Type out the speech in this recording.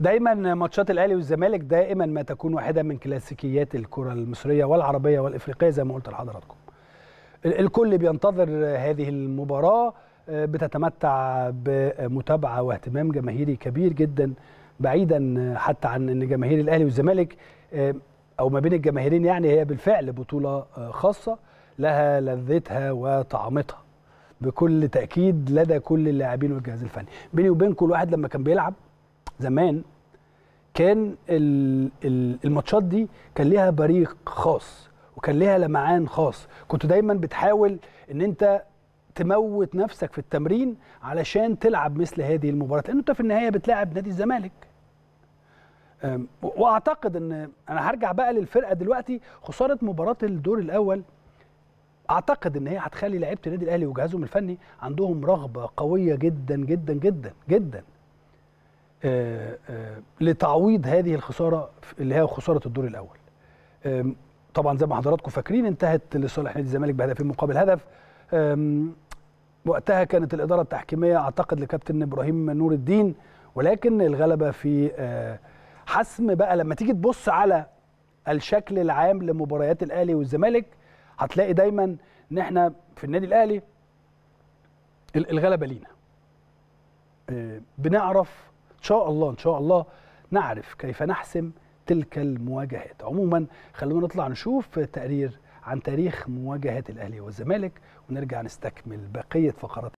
دايما ماتشات الاهلي والزمالك دائما ما تكون واحده من كلاسيكيات الكره المصريه والعربيه والافريقيه زي ما قلت لحضراتكم الكل بينتظر هذه المباراه آه، بتتمتع بمتابعه واهتمام جماهيري كبير جدا بعيدا حتى عن ان جماهير الاهلي والزمالك آه، او ما بين الجماهيرين يعني هي بالفعل بطوله آه، خاصه لها لذتها وطعامتها بكل تاكيد لدى كل اللاعبين والجهاز الفني بيني وبين كل واحد لما كان بيلعب زمان كان الماتشات دي كان ليها بريق خاص وكان ليها لمعان خاص كنت دايما بتحاول ان انت تموت نفسك في التمرين علشان تلعب مثل هذه المباراه لان انت في النهايه بتلاعب نادي الزمالك واعتقد ان انا هرجع بقى للفرقه دلوقتي خساره مباراه الدور الاول اعتقد ان هي هتخلي لعيبه النادي الاهلي وجهازهم الفني عندهم رغبه قويه جدا جدا جدا جدا آه، آه، لتعويض هذه الخساره اللي هي خساره الدور الاول طبعا زي ما حضراتكم فاكرين انتهت لصالح نادي الزمالك بهدفين مقابل هدف وقتها كانت الاداره التحكيميه اعتقد لكابتن ابراهيم نور الدين ولكن الغلبه في آه، حسم بقى لما تيجي تبص على الشكل العام لمباريات الاهلي والزمالك هتلاقي دايما ان احنا في النادي الاهلي الغلبه لينا بنعرف شاء الله ان شاء الله نعرف كيف نحسم تلك المواجهات عموما خلونا نطلع نشوف تقرير عن تاريخ مواجهات الاهلي والزمالك ونرجع نستكمل بقيه فقرات